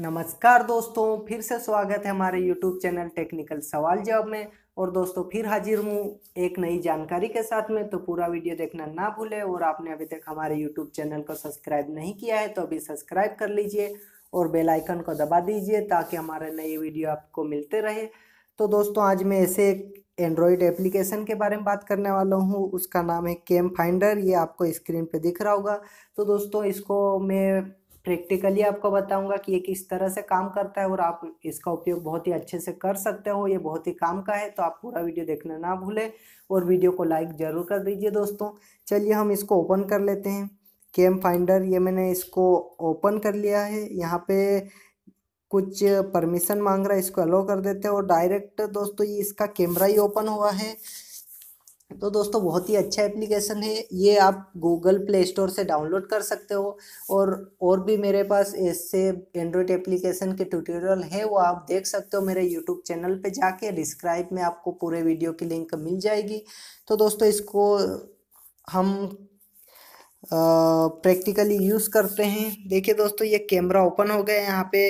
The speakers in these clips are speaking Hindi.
नमस्कार दोस्तों फिर से स्वागत है हमारे YouTube चैनल टेक्निकल सवाल जवाब में और दोस्तों फिर हाजिर हूँ एक नई जानकारी के साथ में तो पूरा वीडियो देखना ना भूले और आपने अभी तक हमारे YouTube चैनल को सब्सक्राइब नहीं किया है तो अभी सब्सक्राइब कर लीजिए और बेल आइकन को दबा दीजिए ताकि हमारे नए वीडियो आपको मिलते रहे तो दोस्तों आज मैं ऐसे एक एंड्रॉयड एप्लीकेशन के बारे में बात करने वाला हूँ उसका नाम है केम फाइंडर ये आपको स्क्रीन पे दिख रहा होगा तो दोस्तों इसको मैं प्रैक्टिकली आपको बताऊंगा कि ये किस तरह से काम करता है और आप इसका उपयोग बहुत ही अच्छे से कर सकते हो ये बहुत ही काम का है तो आप पूरा वीडियो देखना ना भूलें और वीडियो को लाइक ज़रूर कर दीजिए दोस्तों चलिए हम इसको ओपन कर लेते हैं केम फाइंडर ये मैंने इसको ओपन कर लिया है यहाँ पे कुछ परमिशन मांग रहा है इसको अलाउ कर देते हैं और डायरेक्ट दोस्तों ये इसका कैमरा ही ओपन हुआ है तो दोस्तों बहुत ही अच्छा एप्लीकेशन है ये आप गूगल प्ले स्टोर से डाउनलोड कर सकते हो और और भी मेरे पास ऐसे एंड्रॉयड एप्लीकेशन के ट्यूटोरियल है वो आप देख सकते हो मेरे यूट्यूब चैनल पे जाके डिस्क्राइब में आपको पूरे वीडियो की लिंक मिल जाएगी तो दोस्तों इसको हम प्रैक्टिकली यूज़ करते हैं देखिए दोस्तों ये कैमरा ओपन हो गया यहाँ पे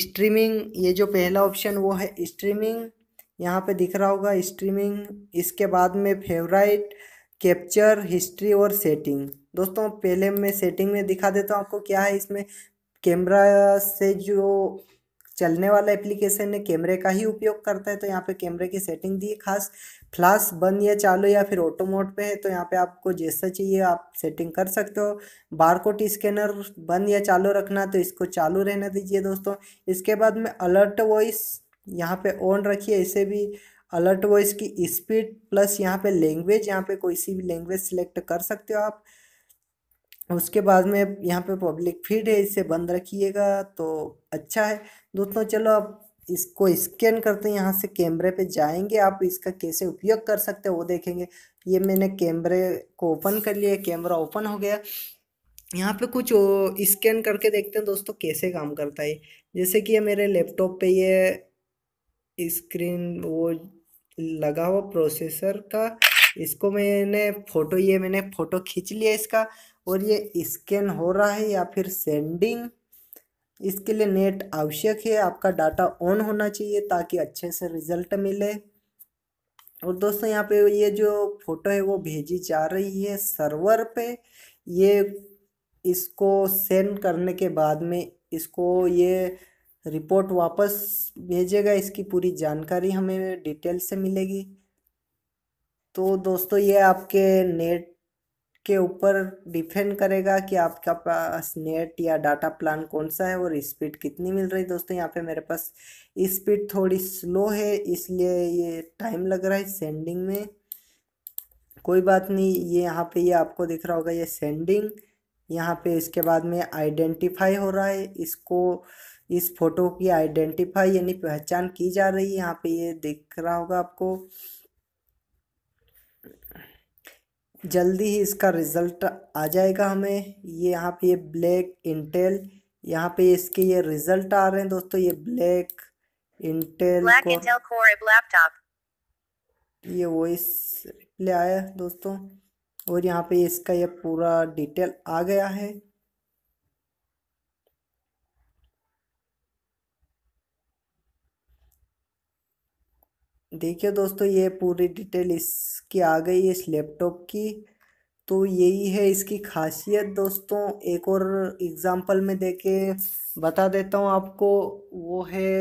स्ट्रीमिंग ये जो पहला ऑप्शन वो है स्ट्रीमिंग यहाँ पे दिख रहा होगा स्ट्रीमिंग इसके बाद में फेवराइट कैप्चर हिस्ट्री और सेटिंग दोस्तों पहले मैं सेटिंग में दिखा देता हूँ आपको क्या है इसमें कैमरा से जो चलने वाला एप्लीकेशन है कैमरे का ही उपयोग करता है तो यहाँ पे कैमरे की सेटिंग दी है खास फ्लाश बंद या चालू या फिर ऑटो मोड पे है तो यहाँ पे आपको जैसा चाहिए आप सेटिंग कर सकते हो बारकोड स्कैनर बंद या चालू रखना तो इसको चालू रहना दीजिए दोस्तों इसके बाद में अलर्ट वॉइस यहाँ पे ऑन रखिए इसे भी अलर्ट वॉइस की स्पीड प्लस यहाँ पे लैंग्वेज यहाँ पे कोई सी भी लैंग्वेज सिलेक्ट कर सकते हो आप उसके बाद में यहाँ पे पब्लिक फीड है इसे बंद रखिएगा तो अच्छा है दोस्तों चलो आप इसको स्कैन करते हैं यहाँ से कैमरे पे जाएंगे आप इसका कैसे उपयोग कर सकते हैं वो देखेंगे ये मैंने कैमरे को ओपन कर लिया कैमरा ओपन हो गया यहाँ पे कुछ स्कैन करके देखते हैं दोस्तों कैसे काम करता है जैसे कि ये मेरे लैपटॉप पे ये स्क्रीन वो लगा हुआ प्रोसेसर का इसको मैंने फ़ोटो ये मैंने फ़ोटो खींच लिया इसका और ये स्कैन हो रहा है या फिर सेंडिंग इसके लिए नेट आवश्यक है आपका डाटा ऑन होना चाहिए ताकि अच्छे से रिजल्ट मिले और दोस्तों यहाँ पे ये जो फ़ोटो है वो भेजी जा रही है सर्वर पे ये इसको सेंड करने के बाद में इसको ये रिपोर्ट वापस भेजेगा इसकी पूरी जानकारी हमें डिटेल से मिलेगी तो दोस्तों ये आपके नेट के ऊपर डिपेंड करेगा कि आपका पास नेट या डाटा प्लान कौन सा है और स्पीड कितनी मिल रही है दोस्तों यहाँ पे मेरे पास स्पीड थोड़ी स्लो है इसलिए ये टाइम लग रहा है सेंडिंग में कोई बात नहीं ये यहाँ पे ये आपको दिख रहा होगा ये सेंडिंग यहाँ पे इसके बाद में आइडेंटिफाई हो रहा है इसको इस फोटो की आइडेंटिफाई यानी पहचान की जा रही है यहाँ पे ये दिख रहा होगा आपको जल्दी ही इसका रिज़ल्ट आ जाएगा हमें ये यहाँ पे ये ब्लैक इंटेल यहाँ पे इसके ये रिज़ल्ट आ रहे हैं दोस्तों ये ब्लैक इंटेल लैपटॉप ये वॉइस रिप्ले आया दोस्तों और यहाँ पे इसका ये पूरा डिटेल आ गया है देखिए दोस्तों ये पूरी डिटेल इसकी आ गई है इस लैपटॉप की तो यही है इसकी खासियत दोस्तों एक और एग्ज़ाम्पल में देखे बता देता हूँ आपको वो है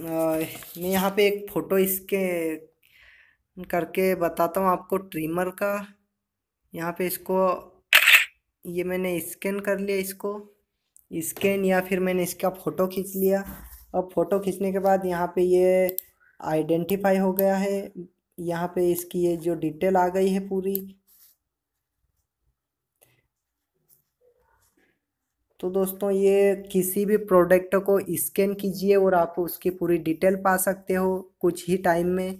मैं यहाँ पे एक फ़ोटो इसके करके बताता हूँ आपको ट्रिमर का यहाँ पे इसको ये मैंने स्कैन कर लिया इसको स्कैन या फिर मैंने इसका फ़ोटो खींच लिया अब फ़ोटो खींचने के बाद यहाँ पे ये आइडेंटिफाई हो गया है यहाँ पे इसकी ये जो डिटेल आ गई है पूरी तो दोस्तों ये किसी भी प्रोडक्ट को स्कैन कीजिए और आप उसकी पूरी डिटेल पा सकते हो कुछ ही टाइम में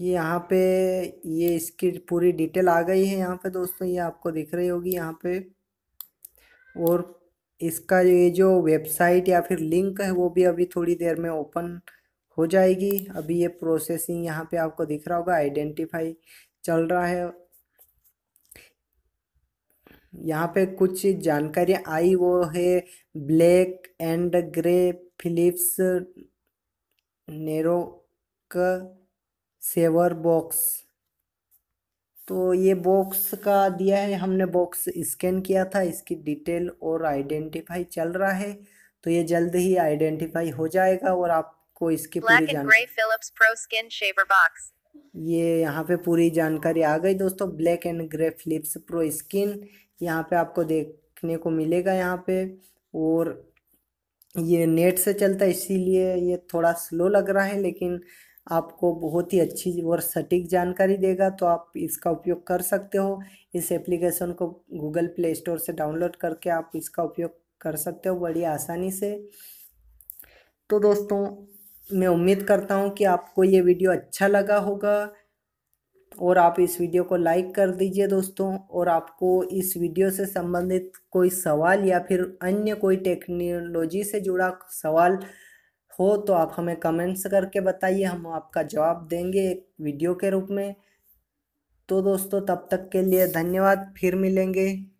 ये यहाँ पे ये इसकी पूरी डिटेल आ गई है यहाँ पे दोस्तों ये आपको दिख रही होगी यहाँ पे और इसका ये जो वेबसाइट या फिर लिंक है वो भी अभी थोड़ी देर में ओपन हो जाएगी अभी ये प्रोसेसिंग यहाँ पे आपको दिख रहा होगा आइडेंटिफाई चल रहा है यहाँ पे कुछ जानकारी आई वो है ब्लैक एंड ग्रे फिलिप्स नेरो का सेवर बॉक्स तो ये बॉक्स का दिया है हमने बॉक्स स्कैन किया था इसकी डिटेल और आइडेंटिफाई चल रहा है तो ये जल्द ही आइडेंटिफाई हो जाएगा और आपको इसकी पूरी जानकारी ये यहाँ पे पूरी जानकारी आ गई दोस्तों black and grey Philips pro skin यहाँ पे आपको देखने को मिलेगा यहाँ पे और ये नेट से चलता है इसीलिए ये थोड़ा स्लो लग रहा है लेकिन आपको बहुत ही अच्छी और सटीक जानकारी देगा तो आप इसका उपयोग कर सकते हो इस एप्लीकेशन को गूगल प्ले स्टोर से डाउनलोड करके आप इसका उपयोग कर सकते हो बड़ी आसानी से तो दोस्तों मैं उम्मीद करता हूँ कि आपको ये वीडियो अच्छा लगा होगा और आप इस वीडियो को लाइक कर दीजिए दोस्तों और आपको इस वीडियो से संबंधित कोई सवाल या फिर अन्य कोई टेक्नोलॉजी से जुड़ा सवाल हो तो आप हमें कमेंट्स करके बताइए हम आपका जवाब देंगे एक वीडियो के रूप में तो दोस्तों तब तक के लिए धन्यवाद फिर मिलेंगे